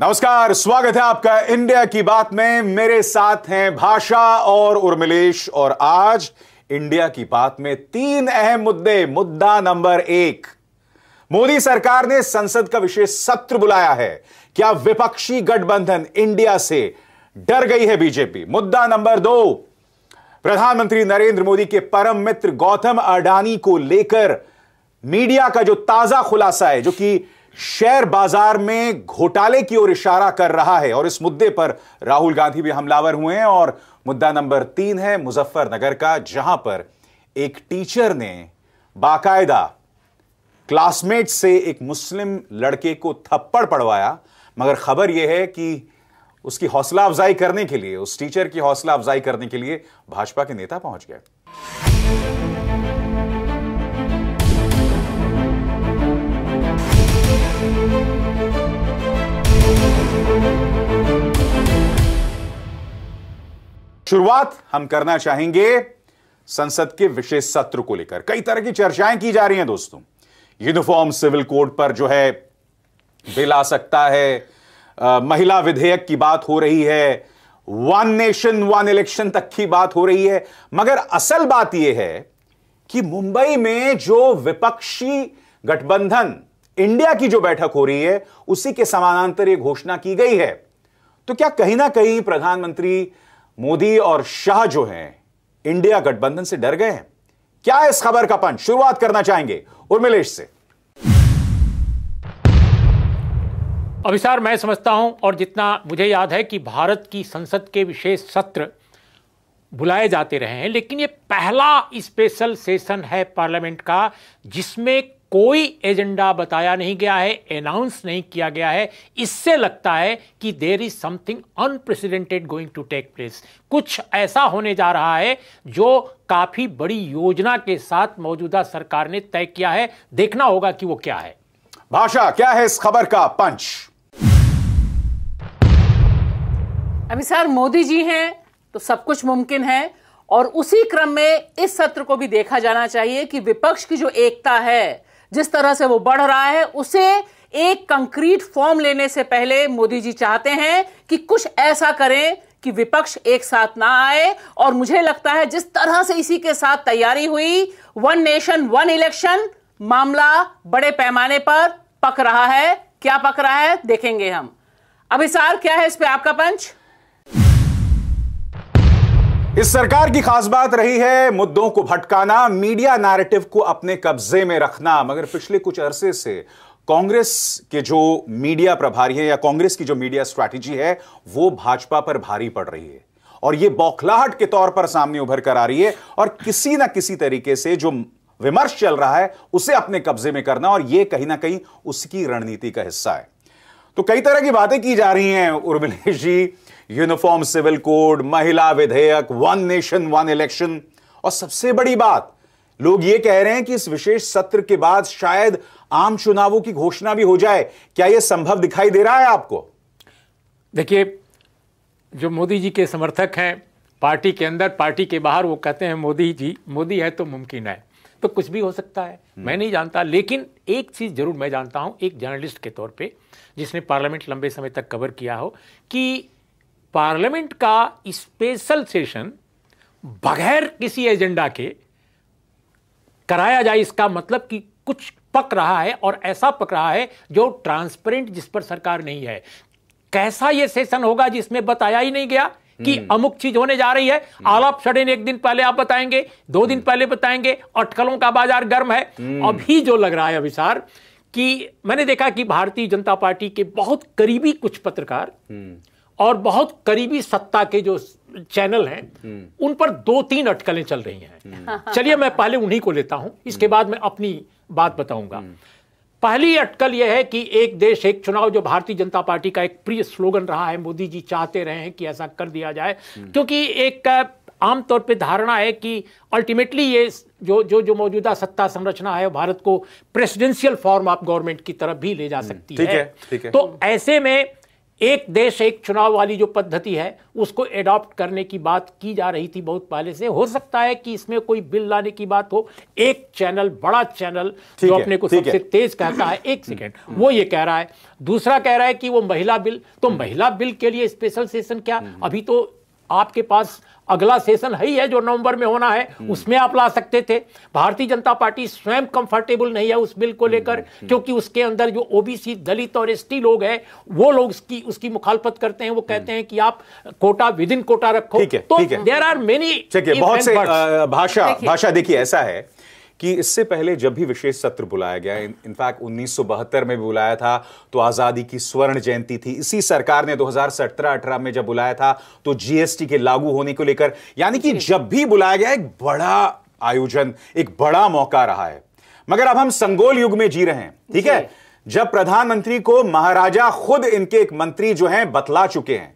नमस्कार स्वागत है आपका इंडिया की बात में मेरे साथ हैं भाषा और उर्मिलेश और आज इंडिया की बात में तीन अहम मुद्दे मुद्दा नंबर एक मोदी सरकार ने संसद का विशेष सत्र बुलाया है क्या विपक्षी गठबंधन इंडिया से डर गई है बीजेपी मुद्दा नंबर दो प्रधानमंत्री नरेंद्र मोदी के परम मित्र गौतम अडानी को लेकर मीडिया का जो ताजा खुलासा है जो कि शेयर बाजार में घोटाले की ओर इशारा कर रहा है और इस मुद्दे पर राहुल गांधी भी हमलावर हुए हैं और मुद्दा नंबर तीन है मुजफ्फरनगर का जहां पर एक टीचर ने बाकायदा क्लासमेट से एक मुस्लिम लड़के को थप्पड़ पड़वाया मगर खबर यह है कि उसकी हौसला अफजाई करने के लिए उस टीचर की हौसला अफजाई करने के लिए भाजपा के नेता पहुंच गए शुरुआत हम करना चाहेंगे संसद के विशेष सत्र को लेकर कई तरह की चर्चाएं की जा रही हैं दोस्तों यूनिफॉर्म सिविल कोड पर जो है बिल आ सकता है आ, महिला विधेयक की बात हो रही है वन नेशन वन इलेक्शन तक की बात हो रही है मगर असल बात यह है कि मुंबई में जो विपक्षी गठबंधन इंडिया की जो बैठक हो रही है उसी के समानांतर यह घोषणा की गई है तो क्या कहीं ना कहीं प्रधानमंत्री मोदी और शाह जो हैं इंडिया गठबंधन से डर गए हैं क्या इस खबर का पंच शुरुआत करना चाहेंगे उर्मिलेश से अभिसार मैं समझता हूं और जितना मुझे याद है कि भारत की संसद के विशेष सत्र बुलाए जाते रहे हैं लेकिन ये पहला स्पेशल सेशन है पार्लियामेंट का जिसमें कोई एजेंडा बताया नहीं गया है अनाउंस नहीं किया गया है इससे लगता है कि there is something unprecedented going to take place कुछ ऐसा होने जा रहा है जो काफी बड़ी योजना के साथ मौजूदा सरकार ने तय किया है देखना होगा कि वो क्या है भाषा क्या है इस खबर का पंच अभी सर मोदी जी हैं तो सब कुछ मुमकिन है और उसी क्रम में इस सत्र को भी देखा जाना चाहिए कि विपक्ष की जो एकता है जिस तरह से वो बढ़ रहा है उसे एक कंक्रीट फॉर्म लेने से पहले मोदी जी चाहते हैं कि कुछ ऐसा करें कि विपक्ष एक साथ ना आए और मुझे लगता है जिस तरह से इसी के साथ तैयारी हुई वन नेशन वन इलेक्शन मामला बड़े पैमाने पर पक रहा है क्या पक रहा है देखेंगे हम अभिसार क्या है इस पे आपका पंच इस सरकार की खास बात रही है मुद्दों को भटकाना मीडिया नैरेटिव को अपने कब्जे में रखना मगर पिछले कुछ अरसे से कांग्रेस के जो मीडिया प्रभारी है या कांग्रेस की जो मीडिया स्ट्रैटेजी है वो भाजपा पर भारी पड़ रही है और ये बौखलाहट के तौर पर सामने उभर कर आ रही है और किसी ना किसी तरीके से जो विमर्श चल रहा है उसे अपने कब्जे में करना और यह कहीं ना कहीं उसकी रणनीति का हिस्सा है तो कई तरह की बातें की जा रही हैं Urmilesh ji uniform civil code महिला विधेयक वन नेशन वन इलेक्शन और सबसे बड़ी बात लोग ये कह रहे हैं कि इस विशेष सत्र के बाद शायद आम चुनावों की घोषणा भी हो जाए क्या यह संभव दिखाई दे रहा है आपको देखिए जो मोदी जी के समर्थक हैं पार्टी के अंदर पार्टी के बाहर वो कहते हैं मोदी जी मोदी है तो मुमकिन है तो कुछ भी हो सकता है हम्म। मैं नहीं जानता लेकिन एक चीज़ जरूर मैं जानता हूं एक जर्नलिस्ट के तौर पे जिसने पार्लियामेंट लंबे समय तक कवर किया हो कि पार्लियामेंट का स्पेशल सेशन बगैर किसी एजेंडा के कराया जाए इसका मतलब कि कुछ पक रहा है और ऐसा पक रहा है जो ट्रांसपेरेंट जिस पर सरकार नहीं है कैसा यह सेशन होगा जिसमें बताया ही नहीं गया कि हम्म। अमुक चीज होने जा रही है हम्म। आलाप सड़े एक दिन पहले आप बताएंगे दो दिन हम्म। पहले बताएंगे अटकलों का बाजार गर्म है अभी जो लग रहा है अभिसार कि मैंने देखा कि भारतीय जनता पार्टी के बहुत करीबी कुछ पत्रकार और बहुत करीबी सत्ता के जो चैनल हैं हम्म। उन पर दो तीन अटकलें चल रही हैं हम्म। चलिए मैं पहले उन्हीं को लेता हूं इसके हम्म। बाद मैं अपनी बात बताऊंगा पहली अटकल यह है कि एक देश एक चुनाव जो भारतीय जनता पार्टी का एक प्रिय स्लोगन रहा है मोदी जी चाहते रहे हैं कि ऐसा कर दिया जाए क्योंकि एक आमतौर पे धारणा है कि अल्टीमेटली ये जो जो जो मौजूदा सत्ता संरचना है भारत को प्रेसिडेंशियल फॉर्म ऑफ गवर्नमेंट की तरफ भी ले जा सकती है, है, है। तो ऐसे में एक देश एक चुनाव वाली जो पद्धति है उसको एडॉप्ट करने की बात की जा रही थी बहुत पहले से हो सकता है कि इसमें कोई बिल लाने की बात हो एक चैनल बड़ा चैनल जो अपने को सबसे तेज कहता है एक सेकेंड वो ये कह रहा है दूसरा कह रहा है कि वो महिला बिल तो हम्म। महिला बिल के लिए स्पेशल सेशन क्या हम्म। अभी तो आपके पास अगला सेशन है ही है जो नवंबर में होना है हम्म। उसमें आप ला सकते थे भारतीय जनता पार्टी स्वयं कंफर्टेबल नहीं है उस बिल को हम्म, लेकर हम्म। क्योंकि उसके अंदर जो ओबीसी दलित और एसटी लोग हैं वो लोग उसकी उसकी मुखालफत करते हैं वो कहते हैं कि आप कोटा विद इन कोटा रखो ठीक है, तो देर आर मेनी बहुत से भाषा भाषा देखिए ऐसा है कि इससे पहले जब भी विशेष सत्र बुलाया गया इनफैक्ट उन्नीस में भी बुलाया था तो आज़ादी की स्वर्ण जयंती थी इसी सरकार ने 2017-18 में जब बुलाया था तो जीएसटी के लागू होने को लेकर यानी कि जब भी बुलाया गया एक बड़ा आयोजन एक बड़ा मौका रहा है मगर अब हम संगोल युग में जी रहे हैं ठीक है जब प्रधानमंत्री को महाराजा खुद इनके एक मंत्री जो हैं बतला चुके हैं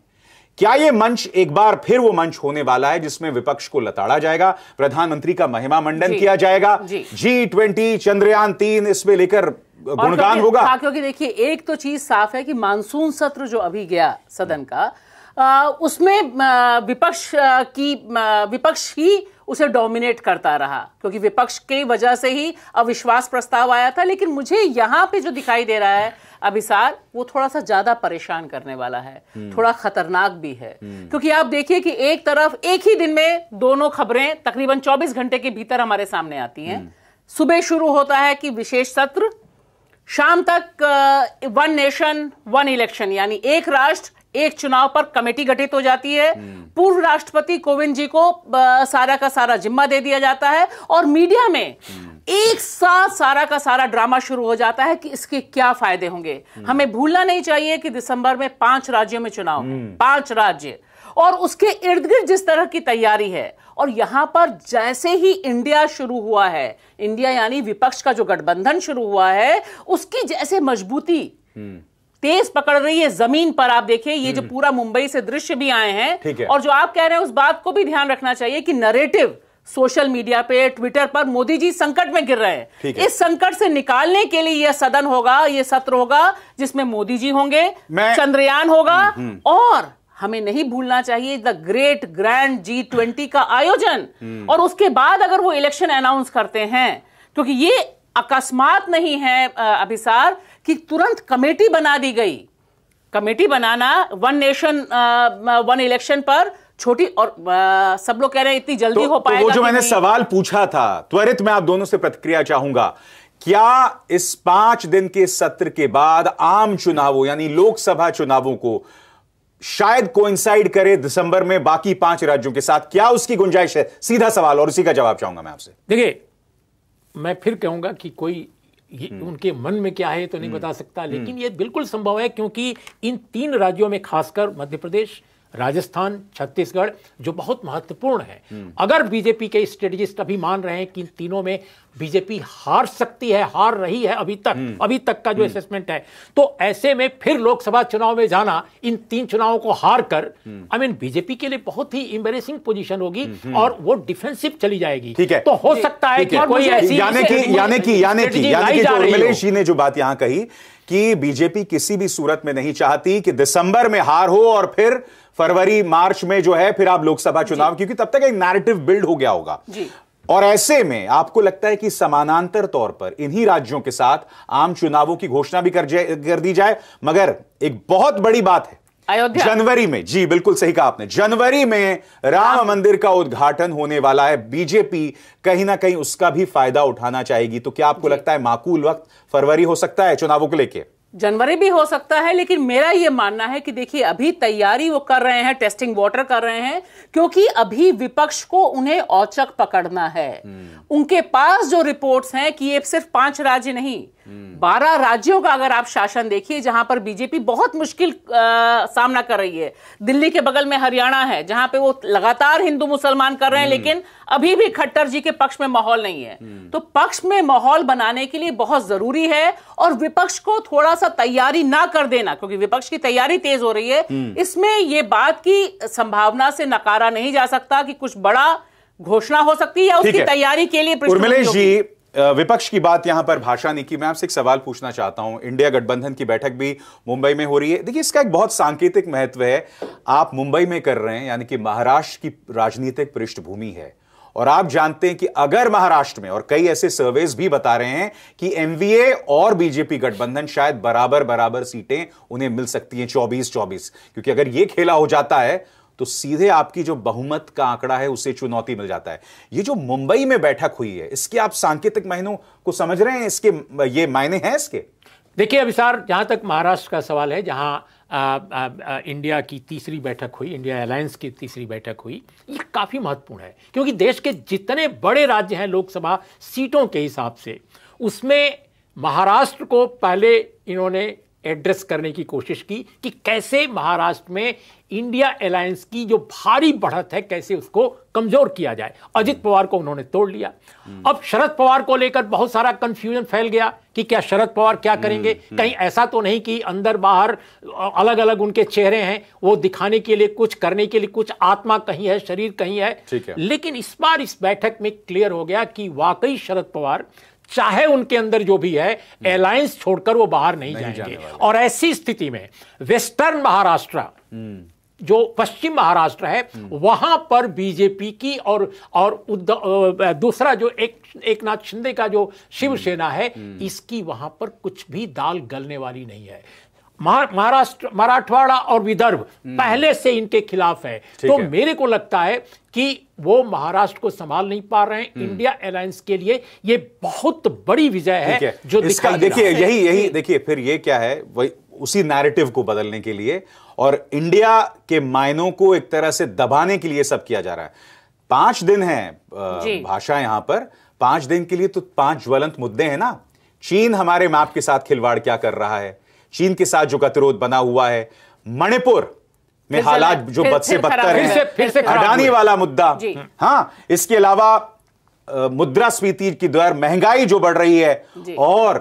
क्या यह मंच एक बार फिर वो मंच होने वाला है जिसमें विपक्ष को लताड़ा जाएगा प्रधानमंत्री का महिमा मंडन किया जाएगा जी ट्वेंटी चंद्रयान तीन इसमें लेकर गुणगान होगा हाँ, क्योंकि देखिए एक तो चीज साफ है कि मानसून सत्र जो अभी गया सदन का उसमें विपक्ष की विपक्ष ही उसे डोमिनेट करता रहा क्योंकि विपक्ष की वजह से ही अविश्वास प्रस्ताव आया था लेकिन मुझे यहाँ पे जो दिखाई दे रहा है अभिसार वो थोड़ा सा ज्यादा परेशान करने वाला है हम्म। थोड़ा खतरनाक भी है हम्म। क्योंकि आप देखिए कि एक तरफ एक ही दिन में दोनों खबरें तकरीबन 24 घंटे के भीतर हमारे सामने आती हैं हम्म। सुबह शुरू होता है कि विशेष सत्र शाम तक वन नेशन वन इलेक्शन यानी एक राष्ट्र एक चुनाव पर कमेटी गठित हो जाती है पूर्व राष्ट्रपति कोविंद जी को सारा का सारा जिम्मा दे दिया जाता है और मीडिया में एक साथ सारा का सारा ड्रामा शुरू हो जाता है कि इसके क्या फायदे होंगे हमें भूलना नहीं चाहिए कि दिसंबर में पांच राज्यों में चुनाव हम्म। पांच राज्य और उसके इर्द गिर्द जिस तरह की तैयारी है और यहां पर जैसे ही इंडिया शुरू हुआ है इंडिया यानी विपक्ष का जो गठबंधन शुरू हुआ है उसकी जैसे मजबूती हम्म। तेज पकड़ रही है जमीन पर आप देखिए ये जो हम्म। पूरा मुंबई से दृश्य भी आए हैं है। और जो आप कह रहे हैं उस बात को भी ध्यान रखना चाहिए कि नरेटिव सोशल मीडिया पे ट्विटर पर मोदी जी संकट में गिर रहे हैं है। इस संकट से निकालने के लिए यह सदन होगा यह सत्र होगा जिसमें मोदी जी होंगे चंद्रयान होगा हम्म, हम्म। और हमें नहीं भूलना चाहिए the great grand G twenty का आयोजन और उसके बाद अगर वो इलेक्शन अनाउंस करते हैं क्योंकि ये अकस्मात नहीं है अभिसार कि तुरंत कमेटी बना दी गई कमेटी बनाना वन नेशन वन इलेक्शन पर छोटी और आ, सब लोग कह रहे हैं इतनी जल्दी तो, हो तो पाएगा तो वो जो मैंने सवाल पूछा था त्वरित मैं आप दोनों से प्रतिक्रिया चाहूंगा क्या इस पांच दिन के सत्र के बाद आम चुनावों यानी लोकसभा चुनावों को शायद कोइंसाइड करे दिसंबर में बाकी पांच राज्यों के साथ क्या उसकी गुंजाइश है सीधा सवाल और उसी का जवाब चाहूंगा मैं आपसे देखिए मैं फिर कहूंगा कि कोई ये हम्म। उनके मन में क्या है तो नहीं हम्म। बता सकता हम्म। लेकिन ये बिल्कुल संभव है क्योंकि इन तीन राज्यों में खासकर मध्य प्रदेश राजस्थान छत्तीसगढ़ जो बहुत महत्वपूर्ण है अगर बीजेपी के स्ट्रेटेजिस्ट अभी मान रहे हैं कि इन तीनों में बीजेपी हार सकती है हार रही है अभी तक हम्म। अभी तक का जो असेसमेंट हम्म। है तो ऐसे में फिर लोकसभा चुनाव में जाना इन तीन चुनावों को हार कर आई हम्म। मीन बीजेपी के लिए बहुत ही इंबेसिंग पोजीशन होगी और वो डिफेंसिव चली जाएगी ठीक है तो हो सकता है कि कोई ऐसी यानी यानी कि कि यानी ने जो बात यहां कही कि बीजेपी किसी भी सूरत में नहीं चाहती कि दिसंबर में हार हो और फिर फरवरी मार्च में जो है फिर आप लोकसभा चुनाव क्योंकि तब तक एक नैरेटिव बिल्ड हो गया होगा और ऐसे में आपको लगता है कि समानांतर तौर पर इन्हीं राज्यों के साथ आम चुनावों की घोषणा भी कर, कर दी जाए मगर एक बहुत बड़ी बात है अयोध्या जनवरी में जी बिल्कुल सही कहा आपने जनवरी में राम मंदिर का उद्घाटन होने वाला है बीजेपी कहीं ना कहीं उसका भी फायदा उठाना चाहेगी तो क्या आपको लगता है माकूल वक्त फरवरी हो सकता है चुनावों को लेकर जनवरी भी हो सकता है लेकिन मेरा ये मानना है कि देखिए अभी तैयारी वो कर रहे हैं टेस्टिंग वाटर कर रहे हैं क्योंकि अभी विपक्ष को उन्हें औचक पकड़ना है हम्म। उनके पास जो रिपोर्ट्स हैं कि ये सिर्फ पांच राज्य नहीं हम्म। बारह राज्यों का अगर आप शासन देखिए जहां पर बीजेपी बहुत मुश्किल आ, सामना कर रही है दिल्ली के बगल में हरियाणा है जहां पे वो लगातार हिंदू मुसलमान कर रहे हैं हम्म। लेकिन अभी भी खट्टर जी के पक्ष में माहौल नहीं है हम्म। तो पक्ष में माहौल बनाने के लिए बहुत जरूरी है और विपक्ष को थोड़ा सा तैयारी ना कर देना क्योंकि विपक्ष की तैयारी तेज हो रही है इसमें यह बात की संभावना से नकारा नहीं जा सकता कि कुछ बड़ा घोषणा हो सकती है या उसकी तैयारी के लिए उर्मिलेश जी विपक्ष की बात यहां पर भाषा नहीं की मैं आपसे एक सवाल पूछना चाहता हूं इंडिया गठबंधन की बैठक भी मुंबई में हो रही है देखिए इसका एक बहुत सांकेतिक महत्व है आप मुंबई में कर रहे हैं यानी कि महाराष्ट्र की राजनीतिक पृष्ठभूमि है और आप जानते हैं कि अगर महाराष्ट्र में और कई ऐसे सर्वेज भी बता रहे हैं कि एमवीए और बीजेपी गठबंधन शायद बराबर बराबर सीटें उन्हें मिल सकती हैं चौबीस चौबीस क्योंकि अगर यह खेला हो जाता है तो सीधे आपकी जो बहुमत का आंकड़ा है उसे चुनौती मिल जाता है ये जो मुंबई में बैठक हुई है इसके आप सांकेतिक महीनों को समझ रहे हैं इसके ये मायने हैं इसके देखिए अभिसार जहाँ तक महाराष्ट्र का सवाल है जहाँ आ, आ, आ, इंडिया की तीसरी बैठक हुई इंडिया अलायंस की तीसरी बैठक हुई ये काफ़ी महत्वपूर्ण है क्योंकि देश के जितने बड़े राज्य हैं लोकसभा सीटों के हिसाब से उसमें महाराष्ट्र को पहले इन्होंने एड्रेस करने की कोशिश की कि कैसे महाराष्ट्र में इंडिया अलायंस की जो भारी बढ़त है कैसे उसको कमजोर किया जाए अजित पवार को उन्होंने तोड़ लिया हम्म। अब शरद पवार को लेकर बहुत सारा कंफ्यूजन फैल गया कि क्या शरद पवार क्या करेंगे हम्म, हम्म। कहीं ऐसा तो नहीं कि अंदर बाहर अलग अलग उनके चेहरे हैं वो दिखाने के लिए कुछ करने के लिए कुछ आत्मा कहीं है शरीर कहीं है, है। लेकिन इस बार इस बैठक में क्लियर हो गया कि वाकई शरद पवार चाहे उनके अंदर जो भी है अलायंस छोड़कर वो बाहर नहीं, नहीं जाएंगे जाने और ऐसी स्थिति में वेस्टर्न महाराष्ट्र जो पश्चिम महाराष्ट्र है हम्म। वहां पर बीजेपी की और और दूसरा जो एक एक नाथ शिंदे का जो शिवसेना हम्म। है हम्म। इसकी वहां पर कुछ भी दाल गलने वाली नहीं है महाराष्ट्र मराठवाड़ा और विदर्भ पहले से इनके खिलाफ है तो है। मेरे को लगता है कि वो महाराष्ट्र को संभाल नहीं पा रहे हैं इंडिया अलायंस के लिए ये बहुत बड़ी विजय है, है। जो देखिए यही यही देखिए फिर ये क्या है वही उसी नैरेटिव को बदलने के लिए और इंडिया के मायनों को एक तरह से दबाने के लिए सब किया जा रहा है पांच दिन है भाषा यहां पर पांच दिन के लिए तो पांच ज्वलंत मुद्दे हैं ना चीन हमारे मैप के साथ खिलवाड़ क्या कर रहा है चीन के साथ जो गतिरोध बना हुआ है मणिपुर में हालात जो बद से बदतर है अडानी वाला मुद्दा हाँ इसके अलावा मुद्रा मुद्रास्फीति की दर महंगाई जो बढ़ रही है और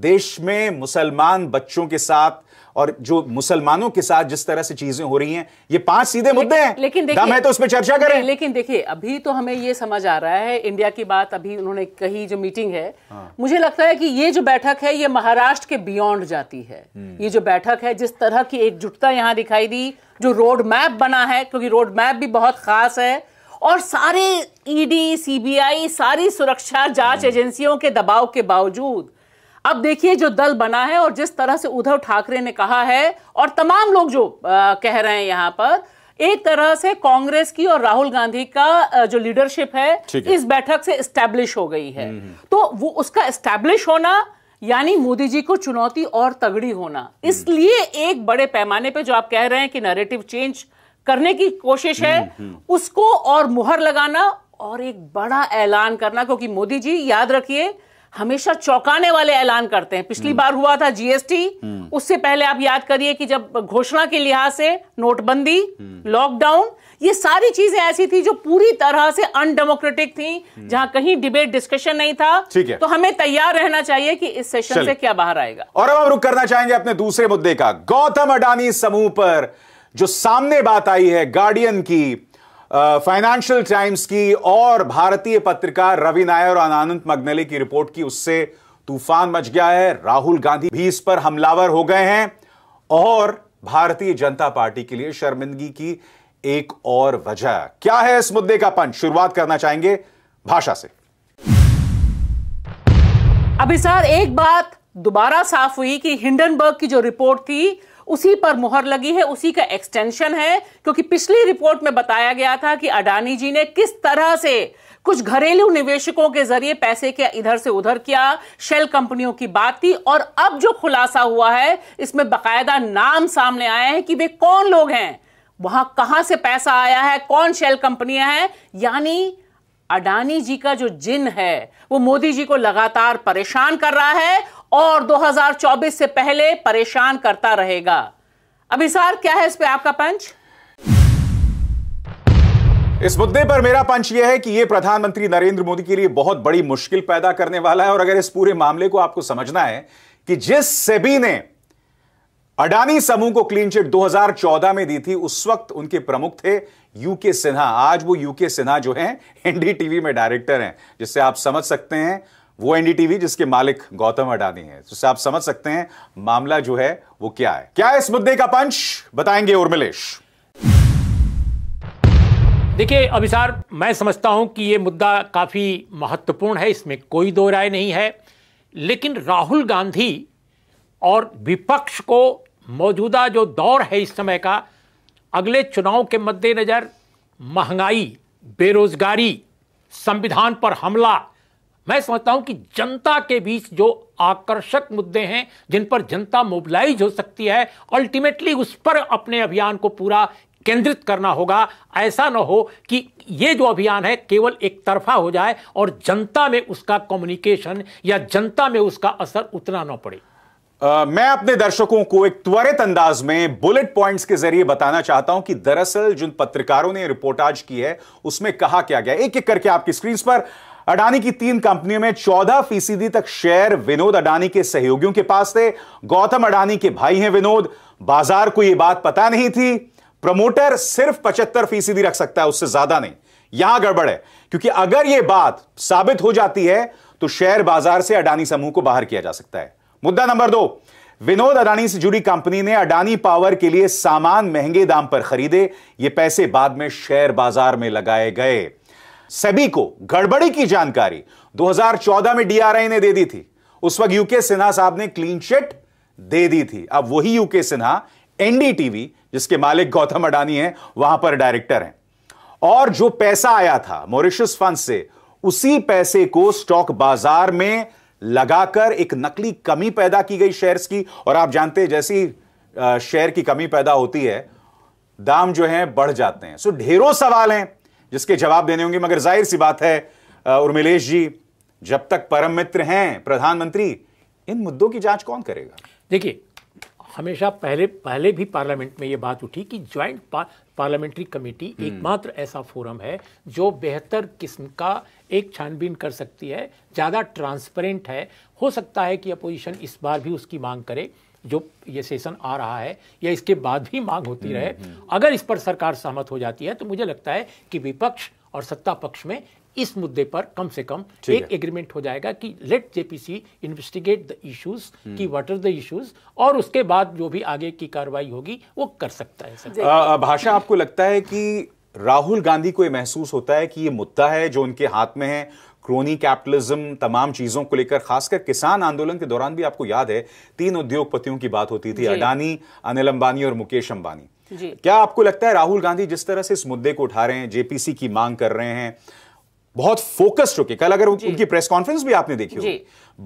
देश में मुसलमान बच्चों के साथ और जो मुसलमानों के साथ जिस तरह से चीजें हो रही हैं ये पांच सीधे ले, मुद्दे हैं लेकिन देखिए है तो उस पर चर्चा करें लेकिन देखिए अभी तो हमें ये समझ आ रहा है इंडिया की बात अभी उन्होंने कही जो मीटिंग है हाँ। मुझे लगता है कि ये जो बैठक है ये महाराष्ट्र के बियॉन्ड जाती है हम्म। ये जो बैठक है जिस तरह की एकजुटता यहाँ दिखाई दी जो रोड मैप बना है क्योंकि रोड मैप भी बहुत खास है और सारे ईडी e सीबीआई सारी सुरक्षा जांच हम्म। एजेंसियों के दबाव के बावजूद अब देखिए जो दल बना है और जिस तरह से उद्धव ठाकरे ने कहा है और तमाम लोग जो आ, कह रहे हैं यहां पर एक तरह से कांग्रेस की और राहुल गांधी का जो लीडरशिप है, है। इस बैठक से स्टैब्लिश हो गई है हम्म, हम्म। तो वो उसका स्टैब्लिश होना यानी मोदी जी को चुनौती और तगड़ी होना हम्म। इसलिए एक बड़े पैमाने पे जो आप कह रहे हैं कि नैरेटिव चेंज करने की कोशिश है उसको और मुहर लगाना और एक बड़ा ऐलान करना क्योंकि मोदी जी याद रखिए हमेशा चौंकाने वाले ऐलान करते हैं पिछली हम्म। बार हुआ था जीएसटी हम्म। उससे पहले आप याद करिए कि जब घोषणा के लिहाज से नोटबंदी लॉकडाउन हम्म। ये सारी चीजें ऐसी थी जो पूरी तरह से अनडेमोक्रेटिक थी जहां कहीं डिबेट डिस्कशन नहीं था ठीक है तो हमें तैयार रहना चाहिए कि इस सेशन से क्या बाहर आएगा और अब हम रुक करना चाहेंगे अपने दूसरे मुद्दे का गौतम अडानी समूह पर जो सामने बात आई है गार्डियन की फाइनेंशियल टाइम्स की और भारतीय पत्रकार रवि नायर और अनंत मगनले की रिपोर्ट की उससे तूफान मच गया है राहुल गांधी भी इस पर हमलावर हो गए हैं और भारतीय जनता पार्टी के लिए शर्मिंदगी की एक और वजह क्या है इस मुद्दे का पंच शुरुआत करना चाहेंगे भाषा से अभी सर एक बात दोबारा साफ हुई कि हिंडनबर्ग की जो रिपोर्ट थी उसी पर मुहर लगी है उसी का एक्सटेंशन है क्योंकि पिछली रिपोर्ट में बताया गया था कि अडानी जी ने किस तरह से कुछ घरेलू निवेशकों के जरिए पैसे के इधर से उधर किया शेल कंपनियों की बात की और अब जो खुलासा हुआ है इसमें बकायदा नाम सामने आए हैं कि वे कौन लोग हैं वहां कहां से पैसा आया है कौन शेल कंपनियां हैं यानी अडानी जी का जो जिन है वो मोदी जी को लगातार परेशान कर रहा है और 2024 से पहले परेशान करता रहेगा अभिसार क्या है इस पे आपका पंच इस मुद्दे पर मेरा पंच यह है कि यह प्रधानमंत्री नरेंद्र मोदी के लिए बहुत बड़ी मुश्किल पैदा करने वाला है और अगर इस पूरे मामले को आपको समझना है कि जिस सेबी ने अडानी समूह को क्लीन चिट 2014 में दी थी उस वक्त उनके प्रमुख थे यूके सिन्हा आज वो यूके सिन्हा जो है एनडीटीवी में डायरेक्टर हैं जिससे आप समझ सकते हैं वो एनडीटीवी जिसके मालिक गौतम अडानी है जिससे तो आप समझ सकते हैं मामला जो है वो क्या है क्या है इस मुद्दे का पंच बताएंगे उर्मिलेश देखिए अभिसार मैं समझता हूं कि ये मुद्दा काफ़ी महत्वपूर्ण है इसमें कोई दो राय नहीं है लेकिन राहुल गांधी और विपक्ष को मौजूदा जो दौर है इस समय का अगले चुनाव के मद्देनज़र महंगाई बेरोजगारी संविधान पर हमला मैं समझता हूं कि जनता के बीच जो आकर्षक मुद्दे हैं जिन पर जनता मोबिलाइज हो सकती है अल्टीमेटली उस पर अपने अभियान को पूरा केंद्रित करना होगा ऐसा ना हो कि ये जो अभियान है केवल एक तरफा हो जाए और जनता में उसका कम्युनिकेशन या जनता में उसका असर उतना ना पड़े Uh, मैं अपने दर्शकों को एक त्वरित अंदाज में बुलेट पॉइंट्स के जरिए बताना चाहता हूं कि दरअसल जिन पत्रकारों ने रिपोर्ट आज की है उसमें कहा क्या गया एक एक करके आपकी स्क्रीन पर अडानी की तीन कंपनियों में 14 फीसदी तक शेयर विनोद अडानी के सहयोगियों के पास थे गौतम अडानी के भाई हैं विनोद बाजार को यह बात पता नहीं थी प्रमोटर सिर्फ पचहत्तर फीसदी रख सकता है उससे ज्यादा नहीं यहां गड़बड़ है क्योंकि अगर यह बात साबित हो जाती है तो शेयर बाजार से अडानी समूह को बाहर किया जा सकता है मुद्दा नंबर दो विनोद अडानी से जुड़ी कंपनी ने अडानी पावर के लिए सामान महंगे दाम पर खरीदे ये पैसे बाद में शेयर बाजार में लगाए गए सेबी को गड़बड़ी की जानकारी 2014 में डीआरआई ने दे दी थी उस वक्त यूके सिन्हा साहब ने क्लीन चिट दे दी थी अब वही यूके सिन्हा एनडीटीवी जिसके मालिक गौतम अडानी हैं वहां पर डायरेक्टर हैं और जो पैसा आया था मॉरिशस फंड से उसी पैसे को स्टॉक बाजार में लगाकर एक नकली कमी पैदा की गई शेयर्स की और आप जानते हैं जैसी शेयर की कमी पैदा होती है दाम जो है बढ़ जाते हैं सो ढेरों सवाल हैं जिसके जवाब देने होंगे मगर जाहिर सी बात है उर्मिलेश जी जब तक परम मित्र हैं प्रधानमंत्री इन मुद्दों की जांच कौन करेगा देखिए हमेशा पहले पहले भी पार्लियामेंट में ये बात उठी कि ज्वाइंट पा, पार्लियामेंट्री कमेटी हम्म। एकमात्र ऐसा फोरम है जो बेहतर किस्म का एक छानबीन कर सकती है ज़्यादा ट्रांसपेरेंट है हो सकता है कि अपोजिशन इस बार भी उसकी मांग करे जो ये सेशन आ रहा है या इसके बाद भी मांग होती रहे हम्म, हम्म। अगर इस पर सरकार सहमत हो जाती है तो मुझे लगता है कि विपक्ष और सत्ता पक्ष में इस मुद्दे पर कम से कम एक एग्रीमेंट हो जाएगा कि let JPC investigate the issues की व्हाट आर द इश्यूज और उसके बाद जो भी आगे की कार्रवाई होगी वो कर सकता है भाषा आपको लगता है कि राहुल गांधी को यह महसूस होता है कि ये मुद्दा है जो उनके हाथ में है क्रोनी कैपिटलिज्म तमाम चीजों को लेकर खासकर किसान आंदोलन के दौरान भी आपको याद है तीन उद्योगपतियों की बात होती थी अडानी अनिल अंबानी और मुकेश अंबानी क्या आपको लगता है राहुल गांधी जिस तरह से इस मुद्दे को उठा रहे हैं जेपीसी की मांग कर रहे हैं बहुत फोकस्ड होकर कल अगर उनकी प्रेस कॉन्फ्रेंस भी आपने देखी होगी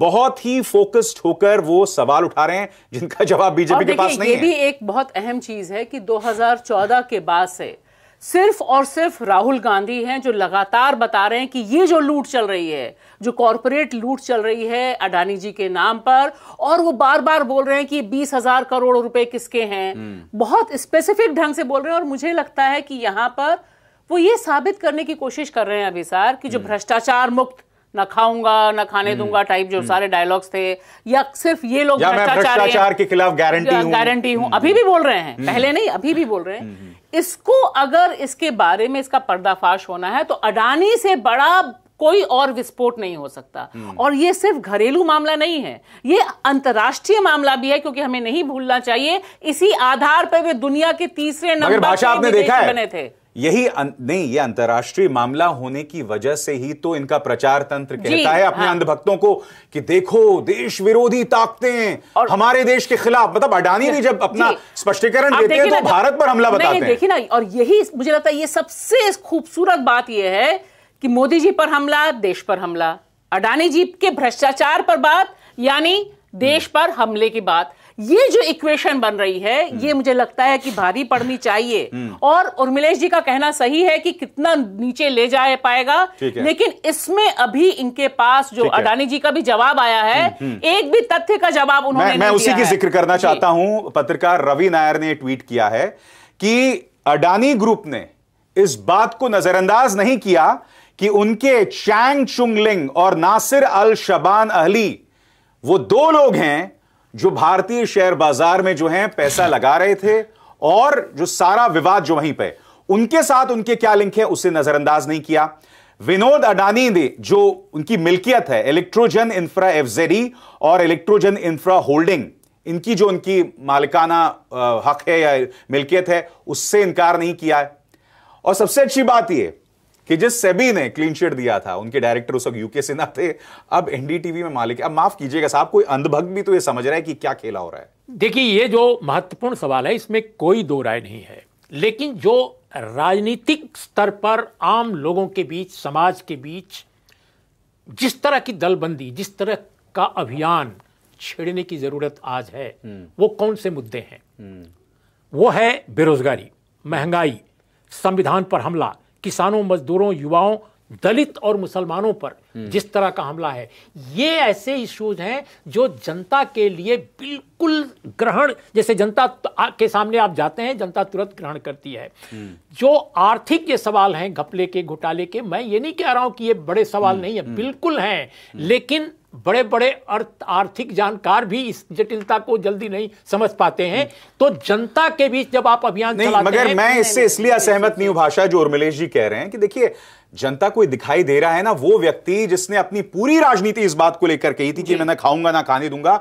बहुत ही फोकस्ड होकर वो सवाल उठा रहे हैं जिनका जवाब बीजेपी के पास नहीं ये है। भी एक बहुत अहम चीज है कि 2014 के बाद से सिर्फ और सिर्फ राहुल गांधी हैं जो लगातार बता रहे हैं कि ये जो लूट चल रही है जो कॉरपोरेट लूट चल रही है अडानी जी के नाम पर और वो बार बार बोल रहे हैं कि बीस हजार करोड़ रुपए किसके हैं हम्म। बहुत स्पेसिफिक ढंग से बोल रहे हैं और मुझे लगता है कि यहां पर वो ये साबित करने की कोशिश कर रहे हैं अभिसार कि जो हम्म। भ्रष्टाचार मुक्त ना खाऊंगा ना खाने हम्म। दूंगा टाइप जो हम्म। सारे डायलॉग्स थे या सिर्फ ये लोग भ्रष्टाचार के खिलाफ गारंटी गारंटी हूं अभी भी बोल रहे हैं हम्म। पहले नहीं अभी भी बोल रहे हैं इसको अगर इसके बारे में इसका पर्दाफाश होना है तो अडानी से बड़ा कोई और विस्फोट नहीं हो सकता और ये सिर्फ घरेलू मामला नहीं है ये अंतर्राष्ट्रीय मामला भी है क्योंकि हमें नहीं भूलना चाहिए इसी आधार पर वे दुनिया के तीसरे नंबर बने थे यही अं-, नहीं ये अंतर्राष्ट्रीय मामला होने की वजह से ही तो इनका प्रचार तंत्र कहता है अपने हाँ। अंधभक्तों को कि देखो देश विरोधी ताकतें हमारे देश के खिलाफ मतलब अडानी भी जब अपना स्पष्टीकरण देते हैं तो भारत पर हमला बताते हैं देखिए ना और यही मुझे लगता है ये सबसे खूबसूरत बात यह है कि मोदी जी पर हमला देश पर हमला अडानी जी के भ्रष्टाचार पर बात यानी हम्म। देश पर हमले की बात ये जो इक्वेशन बन रही है हम्म। ये मुझे लगता है कि भारी पड़नी चाहिए हम्म। और उर्मिलेश जी का कहना सही है कि कितना नीचे ले जा पाएगा लेकिन इसमें अभी इनके पास जो अडानी जी का भी जवाब आया है हम्म, एक भी तथ्य का जवाब उन्होंने मैं, मैं उसी की जिक्र करना चाहता हूं पत्रकार रवि नायर ने ट्वीट किया है कि अडानी ग्रुप ने इस बात को नजरअंदाज नहीं किया कि उनके चैंग चुंगलिंग और नासिर अल शबान अहली वो दो लोग हैं जो भारतीय शेयर बाजार में जो है पैसा लगा रहे थे और जो सारा विवाद जो वहीं पे उनके साथ उनके क्या लिंक है उसे नजरअंदाज नहीं किया विनोद अडानी ने जो उनकी मिल्कियत है इलेक्ट्रोजन इंफ्रा एफजेडी और इलेक्ट्रोजन इंफ्रा होल्डिंग इनकी जो उनकी मालिकाना हक है या मिल्कियत है उससे इनकार नहीं किया है और सबसे अच्छी बात यह कि जिस सेबी ने क्लीन शीट दिया था उनके डायरेक्टर उस वक्त यूके सिन्हा थे अब एनडीटीवी में मालिक अब माफ कीजिएगा साहब कोई अंधभक्त भी तो ये समझ रहा है कि क्या खेला हो रहा है देखिए ये जो महत्वपूर्ण सवाल है इसमें कोई दो राय नहीं है लेकिन जो राजनीतिक स्तर पर आम लोगों के बीच समाज के बीच जिस तरह की दलबंदी जिस तरह का अभियान छेड़ने की जरूरत आज है हम्म। वो कौन से मुद्दे हैं हम्म। वो है बेरोजगारी महंगाई संविधान पर हमला किसानों मजदूरों युवाओं दलित और मुसलमानों पर हम्म। जिस तरह का हमला है ये ऐसे इश्यूज हैं जो जनता के लिए बिल्कुल ग्रहण जैसे जनता के सामने आप जाते हैं जनता तुरंत ग्रहण करती है हम्म। जो आर्थिक ये सवाल हैं घपले के घोटाले के मैं ये नहीं कह रहा हूं कि ये बड़े सवाल हम्म। नहीं है बिल्कुल हैं लेकिन बड़े बड़े अर्थ आर्थिक जानकार भी इस जटिलता को जल्दी नहीं समझ पाते हैं तो जनता के बीच जब आप अभियान नहीं, चलाते मगर हैं, मैं तो इससे इसलिए असहमत नहीं हूं भाषा जो उर्मिलेश जी कह रहे हैं कि देखिए जनता को दिखाई दे रहा है ना वो व्यक्ति जिसने अपनी पूरी राजनीति इस बात को लेकर कही थी कि मैं ना खाऊंगा ना खाने दूंगा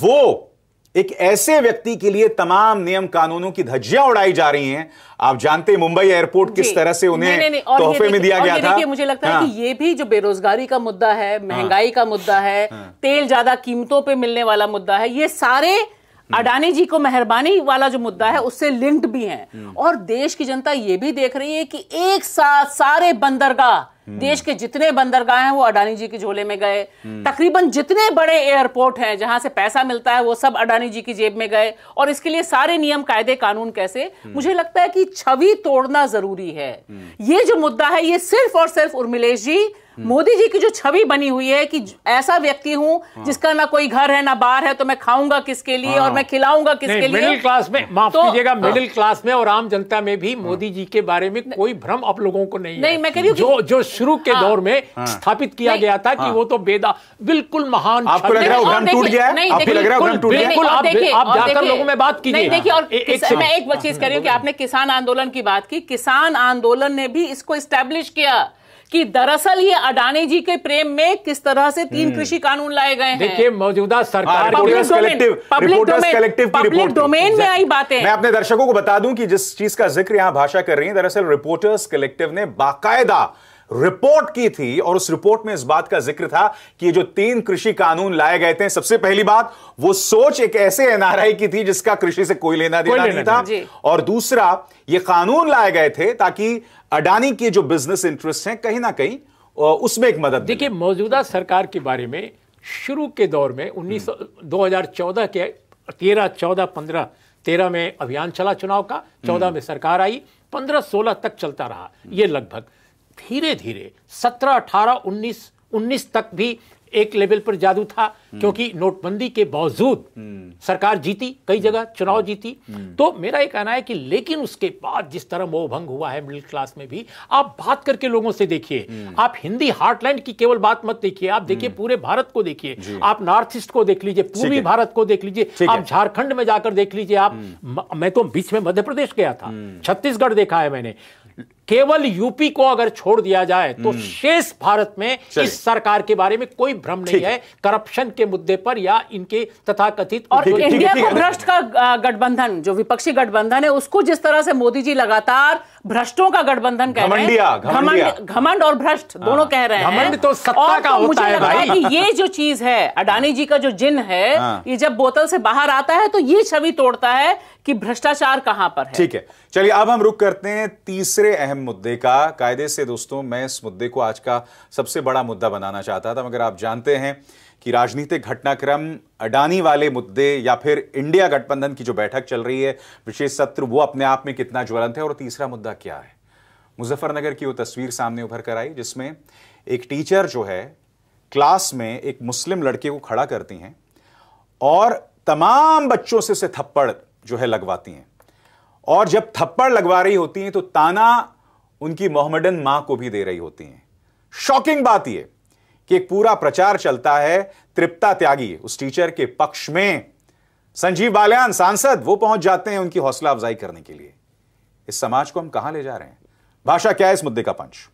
वो एक ऐसे व्यक्ति के लिए तमाम नियम कानूनों की धज्जियां उड़ाई जा रही हैं आप जानते हैं मुंबई एयरपोर्ट किस तरह से उन्हें तोहफे में दिया गया था मुझे लगता हाँ। है कि हाँ। ये भी जो बेरोजगारी का मुद्दा है हाँ। महंगाई हाँ। का मुद्दा है हाँ। तेल ज्यादा कीमतों पे मिलने वाला मुद्दा है ये सारे हम्म। अडानी जी को मेहरबानी वाला जो मुद्दा है उससे लिंक्ड भी हैं हम्म। और देश की जनता ये भी देख रही है कि एक साथ सारे बंदरगाह हम्म। देश के जितने बंदरगाह हैं वो अडानी जी के झोले में गए हम्म। तकरीबन जितने बड़े एयरपोर्ट हैं जहां से पैसा मिलता है वो सब अडानी जी की जेब में गए और इसके लिए सारे नियम कायदे कानून कैसे हम्म। मुझे लगता है कि छवि तोड़ना जरूरी है ये जो मुद्दा है ये सिर्फ और सिर्फ उर्मिलेश जी मोदी जी की जो छवि बनी हुई है कि ऐसा व्यक्ति हूं हाँ। जिसका ना कोई घर है ना बार है तो मैं खाऊंगा किसके लिए हाँ। और मैं खिलाऊंगा किसके लिए मिडिल क्लास में माफ तो, कीजिएगा मिडिल हाँ। क्लास में और आम जनता में भी हाँ। मोदी जी के बारे में कोई भ्रम आप लोगों को नहीं नहीं मैं कह रही हूँ जो जो शुरू के हाँ। दौर में हाँ। स्थापित किया गया था कि हाँ। वो तो बेदा बिल्कुल महान आपको लग रहा है टूट गया बिल्कुल आप आप जाकर लोगों में बात कीजिए देखिए और मैं एक चीज रही कि आपने किसान आंदोलन की बात की किसान आंदोलन ने भी इसको किया कि दरअसल ये अडानी जी के प्रेम में किस तरह से तीन हम्म। कृषि कानून लाए गए हैं देखिए मौजूदा सरकार पब्लिक डोमेन में आई बातें मैं अपने दर्शकों को बता दूं कि जिस चीज का जिक्र यहां भाषा कर रही है दरअसल रिपोर्टर्स कलेक्टिव ने बाकायदा रिपोर्ट की थी और उस रिपोर्ट में इस बात का जिक्र था कि जो तीन कृषि कानून लाए गए थे सबसे पहली बात वो सोच एक ऐसे एनआरआई की थी जिसका कृषि से कोई लेना देना नहीं था और दूसरा ये कानून लाए गए थे ताकि अडानी के जो बिजनेस इंटरेस्ट हैं कहीं ना कहीं उसमें एक मदद देखिए मौजूदा सरकार के बारे में शुरू के दौर में उन्नीस हम्म। दो के तेरह चौदह पंद्रह तेरह में अभियान चला चुनाव का चौदह हम्म। में सरकार आई पंद्रह सोलह तक चलता रहा यह लगभग धीरे धीरे सत्रह अठारह उन्नीस उन्नीस तक भी एक लेवल पर जादू था हम्म। क्योंकि नोटबंदी के बावजूद हम्म। सरकार जीती कई जगह हम्म। चुनाव जीती तो मेरा यह कहना है कि लेकिन उसके बाद जिस तरह मोह भंग हुआ है मिडिल क्लास में भी आप बात करके लोगों से देखिए आप हिंदी हार्टलैंड की केवल बात मत देखिए आप देखिए पूरे भारत को देखिए आप नॉर्थ ईस्ट को देख लीजिए पूर्वी भारत को देख लीजिए आप झारखंड में जाकर देख लीजिए आप मैं तो बीच में मध्य प्रदेश गया था छत्तीसगढ़ देखा है मैंने केवल यूपी को अगर छोड़ दिया जाए तो हम्म। शेष भारत में इस सरकार के बारे में कोई भ्रम नहीं है करप्शन के मुद्दे पर या इनके तथा कथित और इंडिया को भ्रष्ट का गठबंधन जो विपक्षी गठबंधन है उसको जिस तरह से मोदी जी लगातार भ्रष्टों का गठबंधन कह रहे हैं घमंड और भ्रष्ट हाँ। दोनों कह रहे हैं घमंड तो सत्ता का तो होता मुझे है कि ये जो चीज है अडानी जी का जो जिन है हाँ। ये जब बोतल से बाहर आता है तो ये छवि तोड़ता है कि भ्रष्टाचार कहां पर है ठीक है चलिए अब हम रुक करते हैं तीसरे अहम अहम मुद्दे का कायदे से दोस्तों मैं इस मुद्दे को आज का सबसे बड़ा मुद्दा बनाना चाहता था मगर आप जानते हैं कि राजनीतिक घटनाक्रम अडानी वाले मुद्दे या फिर इंडिया गठबंधन की जो बैठक चल रही है विशेष सत्र वो अपने आप में कितना ज्वलंत है और तीसरा मुद्दा क्या है मुजफ्फरनगर की वो तस्वीर सामने उभर कर आई जिसमें एक टीचर जो है क्लास में एक मुस्लिम लड़के को खड़ा करती हैं और तमाम बच्चों से, उसे थप्पड़ जो है लगवाती हैं और जब थप्पड़ लगवा रही होती हैं तो ताना उनकी मोहम्मदन मां को भी दे रही होती हैं शॉकिंग बात यह कि एक पूरा प्रचार चलता है तृप्ता त्यागी उस टीचर के पक्ष में संजीव बालियान सांसद वो पहुंच जाते हैं उनकी हौसला अफजाई करने के लिए इस समाज को हम कहां ले जा रहे हैं भाषा क्या है इस मुद्दे का पंच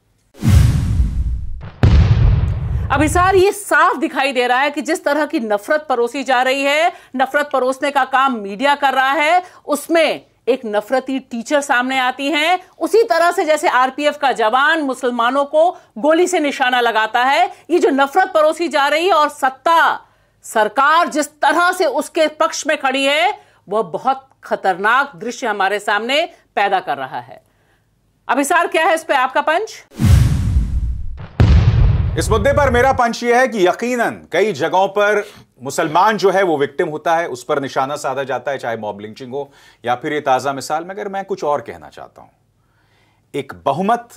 अभिसार ये साफ दिखाई दे रहा है कि जिस तरह की नफरत परोसी जा रही है नफरत परोसने का काम मीडिया कर रहा है उसमें एक नफरती टीचर सामने आती हैं उसी तरह से जैसे आरपीएफ का जवान मुसलमानों को गोली से निशाना लगाता है ये जो नफरत परोसी जा रही है और सत्ता सरकार जिस तरह से उसके पक्ष में खड़ी है वह बहुत खतरनाक दृश्य हमारे सामने पैदा कर रहा है अभिसार क्या है इस पर आपका पंच इस मुद्दे पर मेरा पंच यह है कि यकीनन कई जगहों पर मुसलमान जो है वो विक्टिम होता है उस पर निशाना साधा जाता है चाहे मॉब लिंचिंग हो या फिर ये ताज़ा मिसाल मगर मैं कुछ और कहना चाहता हूं एक बहुमत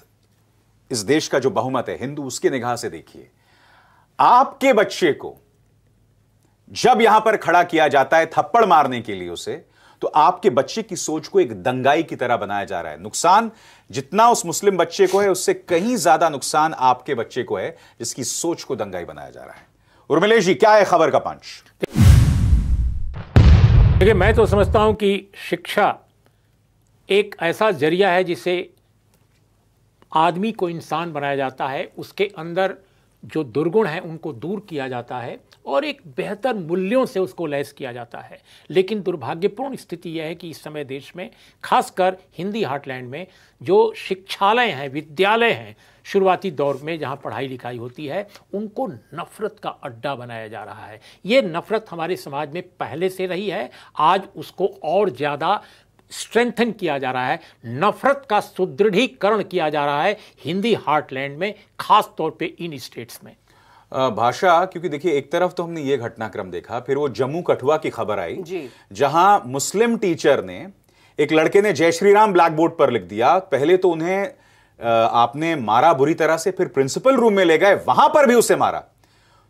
इस देश का जो बहुमत है हिंदू उसकी निगाह से देखिए आपके बच्चे को जब यहां पर खड़ा किया जाता है थप्पड़ मारने के लिए उसे तो आपके बच्चे की सोच को एक दंगाई की तरह बनाया जा रहा है नुकसान जितना उस मुस्लिम बच्चे को है उससे कहीं ज्यादा नुकसान आपके बच्चे को है जिसकी सोच को दंगाई बनाया जा रहा है उर्मिलेश जी क्या है खबर का पंच देखिए मैं तो समझता हूं कि शिक्षा एक ऐसा जरिया है जिसे आदमी को इंसान बनाया जाता है उसके अंदर जो दुर्गुण है उनको दूर किया जाता है और एक बेहतर मूल्यों से उसको लैस किया जाता है लेकिन दुर्भाग्यपूर्ण स्थिति यह है कि इस समय देश में खासकर हिंदी हार्टलैंड में जो शिक्षालय हैं विद्यालय हैं शुरुआती दौर में जहाँ पढ़ाई लिखाई होती है उनको नफरत का अड्डा बनाया जा रहा है ये नफरत हमारे समाज में पहले से रही है आज उसको और ज़्यादा स्ट्रेंथन किया जा रहा है नफरत का सुदृढ़ीकरण किया जा रहा है हिंदी हार्टलैंड में खास तौर पे इन स्टेट्स में भाषा क्योंकि देखिए एक तरफ तो हमने ये घटनाक्रम देखा फिर वो जम्मू कठुआ की खबर आई जहां मुस्लिम टीचर ने एक लड़के ने जय श्री राम ब्लैक बोर्ड पर लिख दिया पहले तो उन्हें आपने मारा बुरी तरह से फिर प्रिंसिपल रूम में ले गए वहां पर भी उसे मारा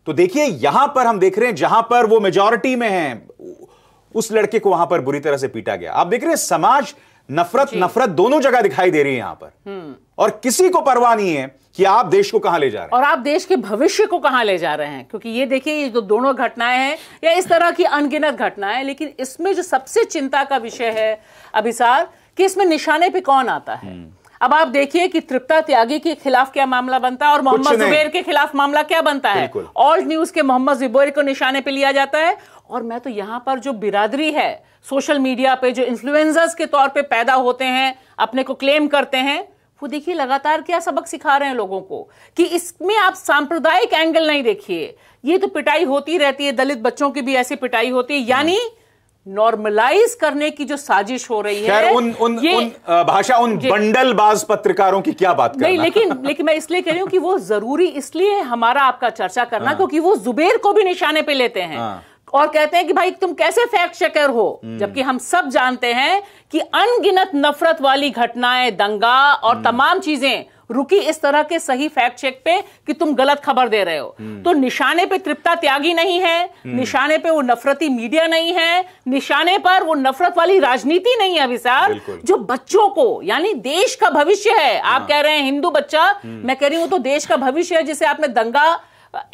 तो देखिए यहां पर हम देख रहे हैं जहां पर वो मेजोरिटी में है उस लड़के को वहां पर बुरी तरह से पीटा गया आप देख रहे हैं समाज नफरत नफरत दोनों जगह दिखाई दे रही है यहां पर हम्म। और किसी को परवाह नहीं है कि आप देश को कहां ले जा रहे हैं और आप देश के भविष्य को कहां ले जा रहे हैं क्योंकि ये देखिए ये जो दोनों घटनाएं हैं या इस तरह की अनगिनत घटनाएं लेकिन इसमें जो सबसे चिंता का विषय है अभिसार कि इसमें निशाने पे कौन आता है हम्म। अब आप देखिए कि तृप्ता त्यागी के खिलाफ क्या मामला बनता है और मोहम्मद जुबेर के खिलाफ मामला क्या बनता है ऑल्ड न्यूज के मोहम्मद जुबेर को निशाने पे लिया जाता है और मैं तो यहां पर जो बिरादरी है सोशल मीडिया पे जो इन्फ्लुएंजर्स के तौर पे पैदा होते हैं अपने को क्लेम करते हैं वो देखिए लगातार क्या सबक सिखा रहे हैं लोगों को कि इसमें आप सांप्रदायिक एंगल नहीं देखिए ये तो पिटाई होती रहती है दलित बच्चों की भी ऐसी पिटाई होती है यानी नॉर्मलाइज करने की जो साजिश हो रही है उन उन, ये, उन भाषा उन बंडलबाज पत्रकारों की क्या बात करना? नहीं लेकिन लेकिन मैं इसलिए कह रही हूं कि वो जरूरी इसलिए हमारा आपका चर्चा करना हाँ। क्योंकि वो जुबेर को भी निशाने पे लेते हैं हाँ। और कहते हैं कि भाई तुम कैसे फैक्ट चेकर हो हम्म। जबकि हम सब जानते हैं कि अनगिनत नफरत वाली घटनाएं दंगा और हम्म। तमाम चीजें रुकी इस तरह के सही फैक्ट चेक पे कि तुम गलत खबर दे रहे हो हम्म। तो निशाने पे तृप्ता त्यागी नहीं है निशाने पे वो नफरती मीडिया नहीं है निशाने पर वो नफरत वाली राजनीति नहीं है अभिसार जो बच्चों को यानी देश का भविष्य है आप हाँ। कह रहे हैं हिंदू बच्चा मैं कह रही हूं तो देश का भविष्य है जिसे आपने दंगा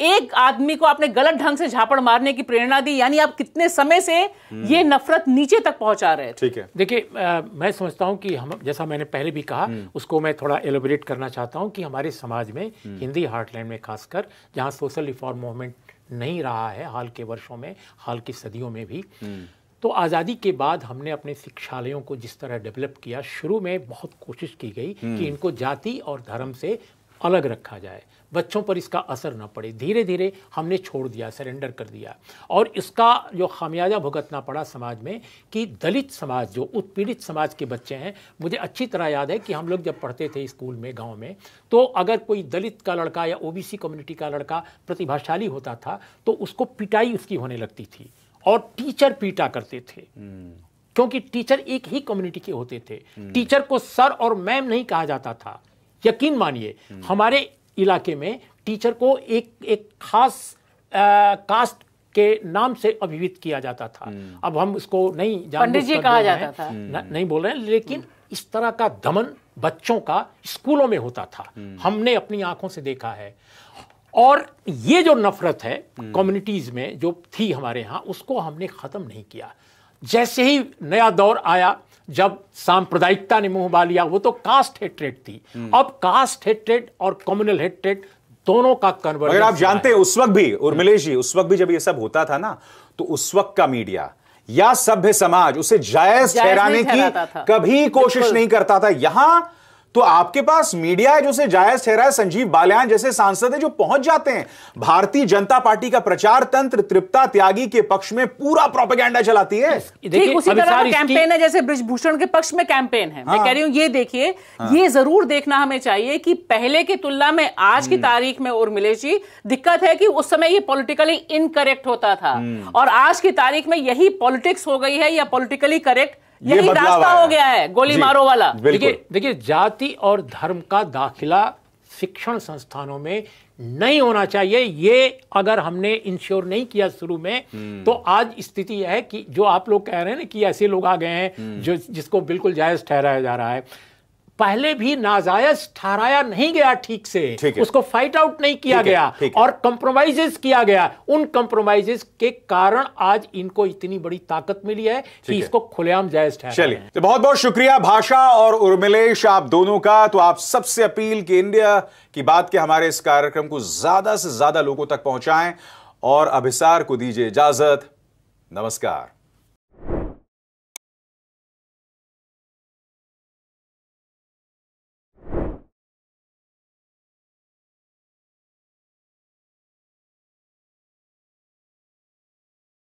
एक आदमी को आपने गलत ढंग से झापड़ मारने की प्रेरणा दी यानी आप कितने समय से ये हम्म। नफरत नीचे तक पहुंचा रहे ठीक है देखिए मैं समझता हूं कि हम जैसा मैंने पहले भी कहा हम्म। उसको मैं थोड़ा एलोबरेट करना चाहता हूं कि हमारे समाज में हम्म। हिंदी हार्टलैंड में खासकर जहां सोशल रिफॉर्म मूवमेंट नहीं रहा है हाल के वर्षों में हाल की सदियों में भी तो आज़ादी के बाद हमने अपने शिक्षालयों को जिस तरह डेवलप किया शुरू में बहुत कोशिश की गई कि इनको जाति और धर्म से अलग रखा जाए बच्चों पर इसका असर न पड़े धीरे धीरे हमने छोड़ दिया सरेंडर कर दिया और इसका जो खामियाजा भुगतना पड़ा समाज में कि दलित समाज जो उत्पीड़ित समाज के बच्चे हैं मुझे अच्छी तरह याद है कि हम लोग जब पढ़ते थे स्कूल में गांव में तो अगर कोई दलित का लड़का या ओबीसी कम्युनिटी का लड़का प्रतिभाशाली होता था तो उसको पिटाई उसकी होने लगती थी और टीचर पीटा करते थे हम्म। क्योंकि टीचर एक ही कम्युनिटी के होते थे हम्म। टीचर को सर और मैम नहीं कहा जाता था यकीन मानिए हमारे इलाके में टीचर को एक एक खास आ, कास्ट के नाम से अभिवित किया जाता था हम्म। अब हम उसको नहीं पंडित जी कहा जाता था न, नहीं बोल रहे हैं लेकिन इस तरह का दमन बच्चों का स्कूलों में होता था हम्म। हमने अपनी आंखों से देखा है और ये जो नफरत है कम्युनिटीज हम्म। में जो थी हमारे यहाँ उसको हमने ख़त्म नहीं किया जैसे ही नया दौर आया जब सांप्रदायिकता ने मुंह बा लिया वो तो कास्ट हेट्रेड थी हम्म। अब कास्ट हेट्रेड और कम्युनल हेट्रेड दोनों का कन्वर्ट अगर आप जानते हैं उस वक्त भी उर्मिलेश हम्म। जी उस वक्त भी जब ये सब होता था ना तो उस वक्त का मीडिया या सभ्य समाज उसे जायज ठहराने की कभी कोशिश नहीं करता था यहां तो आपके पास मीडिया है जो से जायज ठहरा है संजीव बालियान जैसे सांसद है जो पहुंच जाते हैं भारतीय जनता पार्टी का प्रचार तंत्र तृप्ता त्यागी के पक्ष में पूरा प्रोपेगेंडा चलाती है उसी तरह कैंपेन है जैसे ब्रिजभूषण के पक्ष में कैंपेन है हाँ, मैं कह रही हूं ये देखिए हाँ, ये जरूर देखना हमें चाहिए कि पहले की तुलना में आज की हम्म। तारीख में और मिले जी दिक्कत है कि उस समय ये पॉलिटिकली इनकरेक्ट होता था हम्म। और आज की तारीख में यही पॉलिटिक्स हो गई है या पॉलिटिकली करेक्ट यही रास्ता हो गया है गोली मारो वाला देखिए देखिए जाति और धर्म का दाखिला शिक्षण संस्थानों में नहीं होना चाहिए ये अगर हमने इंश्योर नहीं किया शुरू में हम्म। तो आज स्थिति यह है कि जो आप लोग कह रहे हैं ना कि ऐसे लोग आ गए हैं हम्म। जो जिसको बिल्कुल जायज ठहराया जा रहा है पहले भी नाजायज ठहराया नहीं गया ठीक से ठीक उसको फाइट आउट नहीं किया गया और कंप्रोमाइजेस किया गया उन कंप्रोमाइजेस के कारण आज इनको इतनी बड़ी ताकत मिली है कि इसको खुलेआम जायज चलिए तो बहुत बहुत शुक्रिया भाषा और उर्मिलेश आप दोनों का तो आप सबसे अपील की इंडिया की बात के हमारे इस कार्यक्रम को ज्यादा से ज्यादा लोगों तक पहुंचाएं और अभिसार को दीजिए इजाजत नमस्कार